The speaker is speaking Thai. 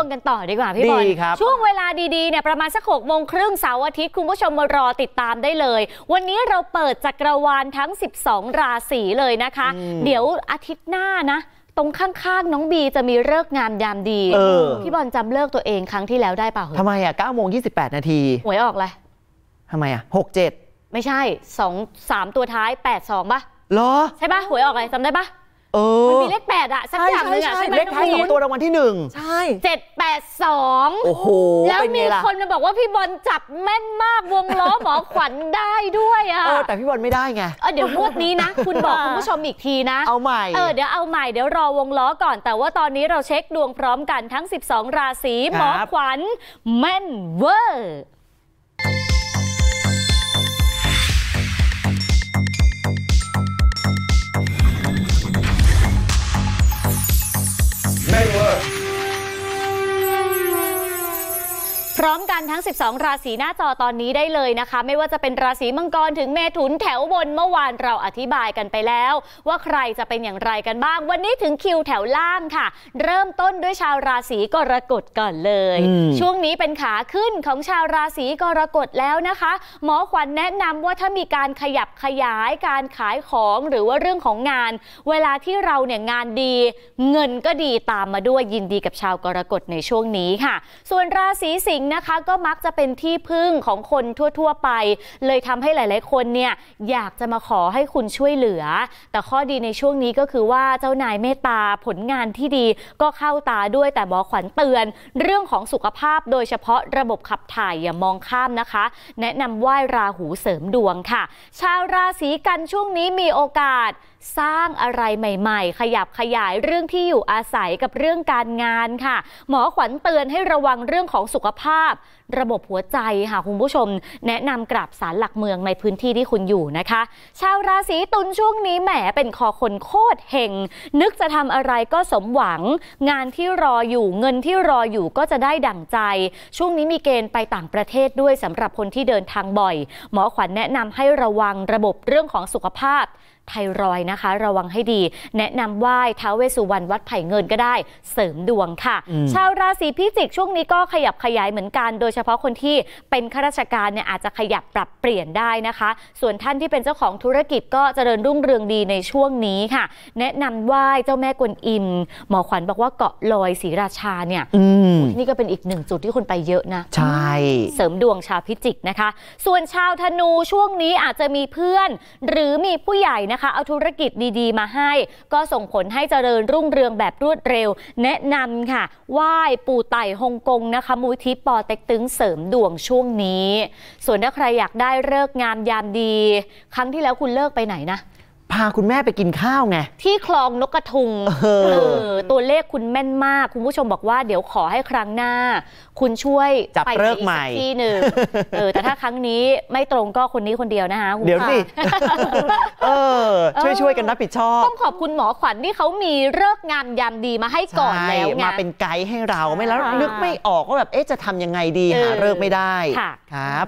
วงกันต่อดีกว่า พี่บอลช่วงเวลาดีๆเนี่ยประมาณสักหกโมงครึ่งเสาร์อาทิตย์ คุณผู้ชมมารอติดตามได้เลย วันนี้เราเปิดจักรวาลทั้ง 12 ราศีเลยนะคะ เดี๋ยวอาทิตย์หน้านะ ตรงข้าง ๆ น้องบีจะมีเลิกงามยามดี พี่บอลจำเลิกตัวเองครั้งที่แล้วได้เปล่าทำไมอ่ะ9โมง28 นาที หวยออกเลยทำไมอ่ะ6 7 ไม่ใช่2 3ตัวท้าย 8 2ป่ะหรอใช่ป่ะหวยออกเลยจำได้ป่ะมันมีเลขแปดอะสักอย่างเนึงอะใช่ไหมเลขท้ายสองตัวรางวัลที่หนึ่งใช่เจ็ดแปดสองโอ้โหแล้วมีคนมาบอกว่าพี่บอลจับแม่นมากวงล้อหมอขวัญได้ด้วยอะเออแต่พี่บอลไม่ได้ไงเออเดี๋ยวงวดนี้นะคุณบอกคุณผู้ชมอีกทีนะเอาใหม่เออเดี๋ยวเอาใหม่เดี๋ยวรอวงล้อก่อน แต่ว่าตอนนี้เราเช็คดวงพร้อมกันทั้ง 12 ราศีหมอขวัญแม่นเวอร์ันทั้ง 12 ราศี หน้าจอตอนนี้ได้เลยนะคะ ไม่ว่าจะเป็นราศีมังกรถึงเมถุน แถวบน เมื่อวาน เราอธิบายกันไปแล้ว ว่าใครจะเป็นอย่างไรกันบ้าง วันนี้ถึงคิวแถวล่างค่ะ เริ่มต้นด้วยชาวราศีกรกฎก่อนเลย ช่วงนี้เป็นขาขึ้นของชาวราศีกรกฎแล้วนะคะ หมอขวัญแนะนำว่าถ้ามีการขยับขยายการขายของหรือว่าเรื่องของงาน เวลาที่เราเนี่ยงานดี เงินก็ดีตามมาด้วย ยินดีกับชาวกรกฎในช่วงนี้ค่ะ ส่วนราศีสิงห์นะคะก็มักจะเป็นที่พึ่งของคนทั่ว ๆไป เลยทำให้หลายๆ คนเนี่ยอยากจะมาขอให้คุณช่วยเหลือ แต่ข้อดีในช่วงนี้ก็คือว่าเจ้านายเมตตาผลงานที่ดีก็เข้าตาด้วย แต่หมอขวัญเตือนเรื่องของสุขภาพโดยเฉพาะระบบขับถ่ายอย่ามองข้ามนะคะ แนะนำไหว้ราหูเสริมดวงค่ะ ชาวราศีกันช่วงนี้มีโอกาสสร้างอะไรใหม่ๆ ขยับขยายเรื่องที่อยู่อาศัยกับเรื่องการงานค่ะ หมอขวัญเตือนให้ระวังเรื่องของสุขภาพระบบหัวใจค่ะคุณผู้ชมแนะนำกราบสารหลักเมืองในพื้นที่ที่คุณอยู่นะคะ ชาวราศีตุลช่วงนี้แหมเป็นคอคนโคตรเฮงนึกจะทำอะไรก็สมหวัง งานที่รออยู่ เงินที่รออยู่ก็จะได้ดั่งใจ ช่วงนี้มีเกณฑ์ไปต่างประเทศด้วยสำหรับคนที่เดินทางบ่อยหมอขวัญแนะนำให้ระวังระบบเรื่องของสุขภาพไทรอยนะคะ ระวังให้ดี แนะนำไหว้ท้าวเวสุวรรณวัดไผ่เงินก็ได้ เสริมดวงค่ะ ชาวราศีพิจิกช่วงนี้ก็ขยับขยายเหมือนกัน โดยเฉพาะคนที่เป็นข้าราชการเนี่ยอาจจะขยับปรับเปลี่ยนได้นะคะ ส่วนท่านที่เป็นเจ้าของธุรกิจก็เจริญรุ่งเรืองดีในช่วงนี้ค่ะ แนะนำไหว้เจ้าแม่กวนอิมหมอขวัญบอกว่าเกาะลอยศรีราชาเนี่ยนี่ก็เป็นอีกหนึ่งจุดที่คนไปเยอะนะใช่เสริมดวงชาวพิจิกนะคะ ส่วนชาวธนูช่วงนี้อาจจะมีเพื่อนหรือมีผู้ใหญ่นะคะเอาธุรกิจดีๆ มาให้ ก็ส่งผลให้เจริญรุ่งเรืองแบบรวดเร็ว แนะนำค่ะไหว้ปู่ไต่ฮงกงนะคะมูทิปปอเต็กตึงเสริมดวงช่วงนี้ ส่วนถ้าใครอยากได้เลิกงามยามดี ครั้งที่แล้วคุณเลิกไปไหนนะพาคุณแม่ไปกินข้าวไง ที่ คลองนกกระทุงเออ ตัวเลขคุณแม่นมากคุณผู้ชมบอกว่าเดี๋ยวขอให้ครั้งหน้า คุณช่วยจับเลิกใหม่ที่หนึ่งเออแต่ถ้าครั้งนี้ไม่ตรงก็คนนี้คนเดียวนะคะเดี๋ยวสิเออ ช่วยช่วยกันรับผิดชอบ ต้องขอบคุณหมอขวัญที่เขามีเลิกงามยามดีมาให้ก่อนแล้วไงมาเป็นไกด์ให้เราไม่แล้วนึกไม่ออกว่าแบบเอ๊ะจะทำยังไงดีหาเลิกไม่ได้ครับ